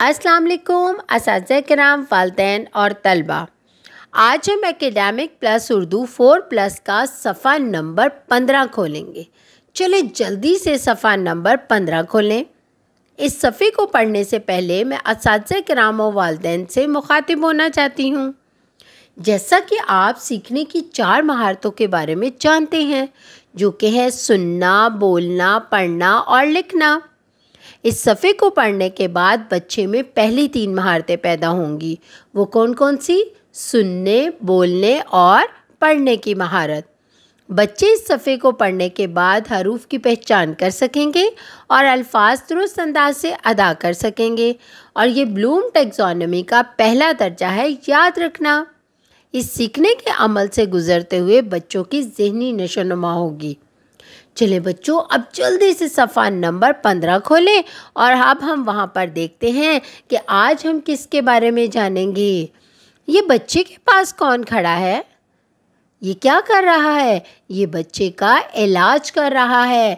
असलकुम इस कराम वालदेन और तलबा आज हम academic plus Urdu four plus का सफ़ा नंबर पंद्रह खोलेंगे चले जल्दी से सफ़ा नंबर पंद्रह खोलें इस सफ़े को पढ़ने से पहले मैं इस कराम और वालदेन से मुखातिब होना चाहती हूँ जैसा कि आप सीखने की चार महारतों के बारे में जानते हैं जो कि है सुनना बोलना पढ़ना और लिखना इस सफ़े को पढ़ने के बाद बच्चे में पहली तीन महारतें पैदा होंगी वो कौन कौन सी सुनने बोलने और पढ़ने की महारत बच्चे इस सफ़े को पढ़ने के बाद हरूफ की पहचान कर सकेंगे और अल्फाज दुरुस्त अंदाज से अदा कर सकेंगे और ये ब्लूम टेक्सोनमी का पहला दर्जा है याद रखना इस सीखने के अमल से गुज़रते हुए बच्चों की जहनी नशोनुमा होगी चले बच्चों अब जल्दी से सफ़ा नंबर पंद्रह खोलें और अब हम वहाँ पर देखते हैं कि आज हम किसके बारे में जानेंगे ये बच्चे के पास कौन खड़ा है ये क्या कर रहा है ये बच्चे का इलाज कर रहा है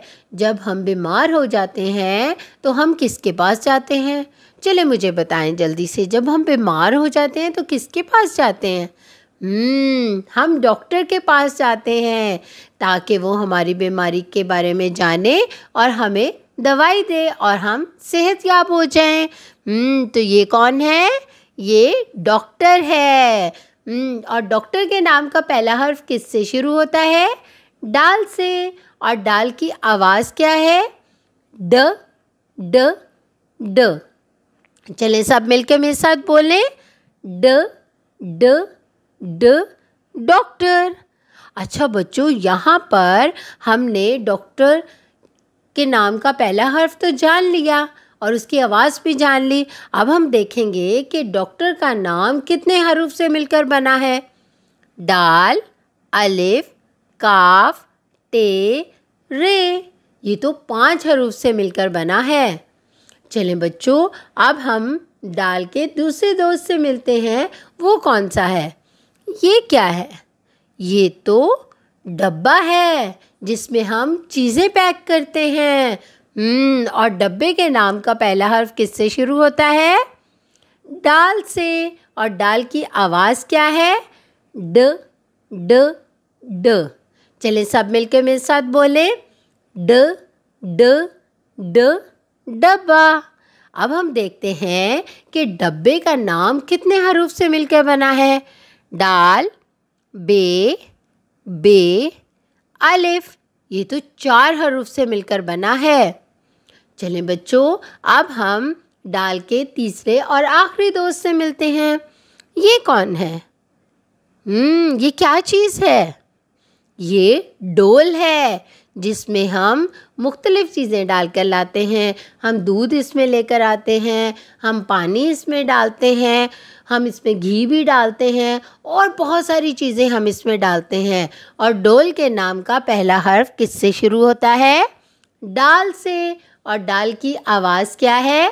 जब हम बीमार हो जाते हैं तो हम किसके पास जाते हैं चले मुझे बताएं जल्दी से जब हम बीमार हो जाते हैं तो किसके पास जाते हैं हम्म, हम डॉक्टर के पास जाते हैं ताकि वो हमारी बीमारी के बारे में जाने और हमें दवाई दे और हम सेहत याब हो जाएं हम्म, तो ये कौन है ये डॉक्टर है हम्म, और डॉक्टर के नाम का पहला हर्फ किस से शुरू होता है डाल से और डाल की आवाज़ क्या है ड ड ड चलें सब मिलके मेरे साथ बोलें ड ड ड डॉक्टर अच्छा बच्चों यहाँ पर हमने डॉक्टर के नाम का पहला हर्फ तो जान लिया और उसकी आवाज़ भी जान ली अब हम देखेंगे कि डॉक्टर का नाम कितने हरूफ से मिलकर बना है डाल अलिफ काफ ते रे ये तो पांच हरूफ से मिलकर बना है चलें बच्चों अब हम डाल के दूसरे दोस्त से मिलते हैं वो कौन सा है ये क्या है ये तो डब्बा है जिसमें हम चीज़ें पैक करते हैं हम्म और डब्बे के नाम का पहला हर्फ किससे शुरू होता है डाल से और डाल की आवाज़ क्या है ड ड ड चले सब मिलकर मेरे साथ बोले ड ड ड डब्बा अब हम देखते हैं कि डब्बे का नाम कितने हरूफ से मिलकर बना है दाल बे बे अलिफ ये तो चार हरूफ से मिलकर बना है चलें बच्चों अब हम डाल के तीसरे और आखिरी दोस्त से मिलते हैं ये कौन है हम्म ये क्या चीज़ है ये डोल है जिसमें हम मुख्तलिफ़ चीज़ें डाल कर लाते हैं हम दूध इसमें लेकर आते हैं हम पानी इसमें डालते हैं हम इसमें घी भी डालते हैं और बहुत सारी चीज़ें हम इसमें डालते हैं और डोल के नाम का पहला हर्फ किससे शुरू होता है डाल से और डाल की आवाज़ क्या है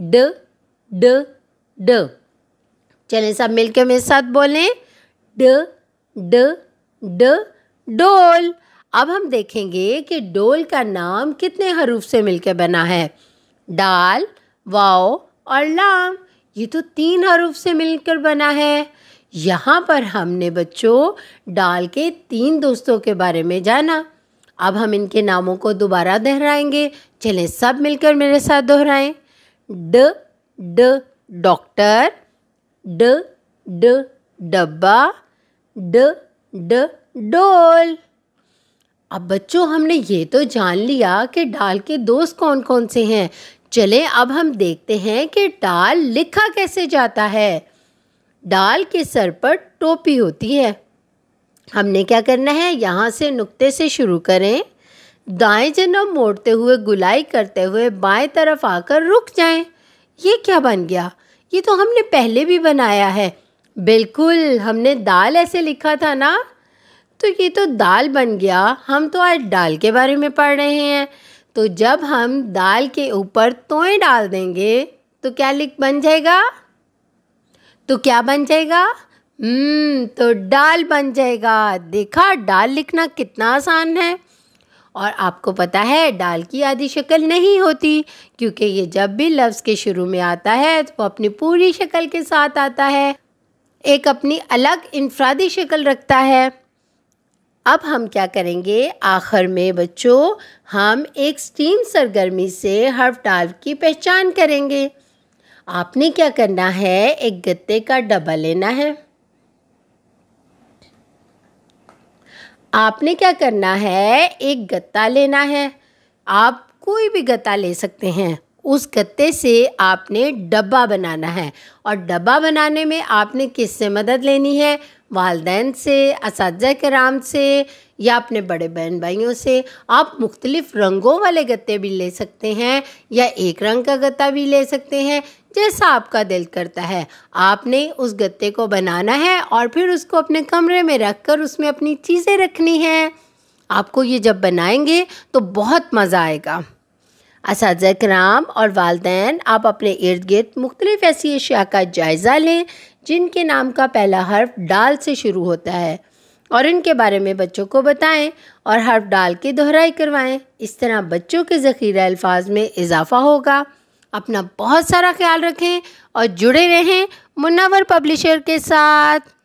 ड ड ड चलें सब मिलकर मेरे साथ बोलें ड ड ड डोल अब हम देखेंगे कि डोल का नाम कितने हरूफ से मिलकर बना है डाल वाओ और लाम ये तो तीन हरूफ से मिलकर बना है यहाँ पर हमने बच्चों डाल के तीन दोस्तों के बारे में जाना अब हम इनके नामों को दोबारा दोहराएंगे चलें सब मिलकर मेरे साथ दोहराएं ड ड डॉक्टर ड ड डब्बा ड ड डोल अब बच्चों हमने ये तो जान लिया कि डाल के दोस्त कौन कौन से हैं चले अब हम देखते हैं कि डाल लिखा कैसे जाता है डाल के सर पर टोपी होती है हमने क्या करना है यहाँ से नुक्ते से शुरू करें दाएं जन्म मोड़ते हुए गुलाई करते हुए बाएं तरफ आकर रुक जाएं। ये क्या बन गया ये तो हमने पहले भी बनाया है बिल्कुल हमने दाल ऐसे लिखा था ना तो ये तो दाल बन गया हम तो आज दाल के बारे में पढ़ रहे हैं तो जब हम दाल के ऊपर तोए डाल देंगे तो क्या लिख बन जाएगा तो क्या बन जाएगा हम्म तो डाल बन जाएगा देखा डाल लिखना कितना आसान है और आपको पता है डाल की आदि शक्ल नहीं होती क्योंकि ये जब भी लफ्ज़ के शुरू में आता है तो वो अपनी पूरी शक्ल के साथ आता है एक अपनी अलग इनफरादी शक्ल रखता है अब हम क्या करेंगे आखिर में बच्चों हम एक स्टीम सरगर्मी से हर्फ डाल की पहचान करेंगे आपने क्या करना है एक गत्ते का डब्बा लेना है आपने क्या करना है एक गत्ता लेना है आप कोई भी गत्ता ले सकते हैं उस गत्ते से आपने डब्बा बनाना है और डब्बा बनाने में आपने किससे मदद लेनी है वालदेन से इस कराम से या अपने बड़े बहन भाइयों से आप मुख्तलिफ़ रंगों वाले गत्ते भी ले सकते हैं या एक रंग का गत्ता भी ले सकते हैं जैसा आपका दिल करता है आपने उस गत्ते को बनाना है और फिर उसको अपने कमरे में रख कर उसमें अपनी चीज़ें रखनी हैं आपको ये जब बनाएंगे तो बहुत मज़ा आएगा इस कराम और वालदेन आप अपने इर्द गिर्द मुख्तलिफ़ ऐसी अशिया का जायज़ा लें जिनके नाम का पहला हर्फ डाल से शुरू होता है और इनके बारे में बच्चों को बताएं और हर्फ डाल के दोहराई करवाएं इस तरह बच्चों के ज़ख़ीरा अल्फाज में इजाफा होगा अपना बहुत सारा ख्याल रखें और जुड़े रहें मुनावर पब्लिशर के साथ